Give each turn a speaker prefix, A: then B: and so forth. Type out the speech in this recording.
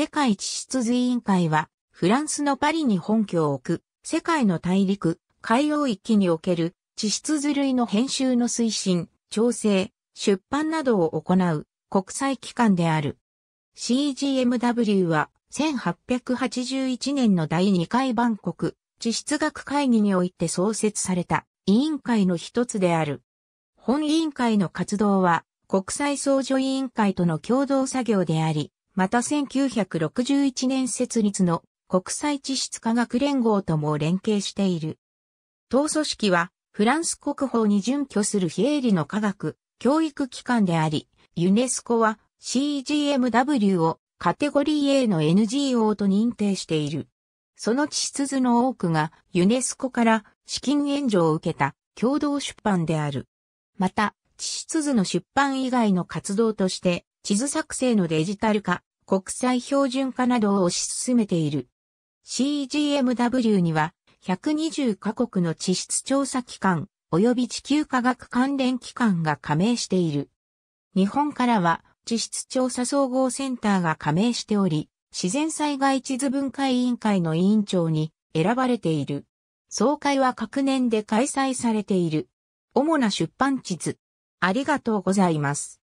A: 世界地質図委員会は、フランスのパリに本拠を置く、世界の大陸、海洋域における地質図類の編集の推進、調整、出版などを行う国際機関である。CGMW は1881年の第2回万国地質学会議において創設された委員会の一つである。本委員会の活動は国際相助委員会との共同作業であり、また1961年設立の国際地質科学連合とも連携している。党組織はフランス国宝に準拠する非営利の科学、教育機関であり、ユネスコは CGMW をカテゴリー A の NGO と認定している。その地質図の多くがユネスコから資金援助を受けた共同出版である。また、地質図の出版以外の活動として、地図作成のデジタル化、国際標準化などを推し進めている。CGMW には120カ国の地質調査機関及び地球科学関連機関が加盟している。日本からは地質調査総合センターが加盟しており、自然災害地図分解委員会の委員長に選ばれている。総会は各年で開催されている。主な出版地図。
B: ありがとうございます。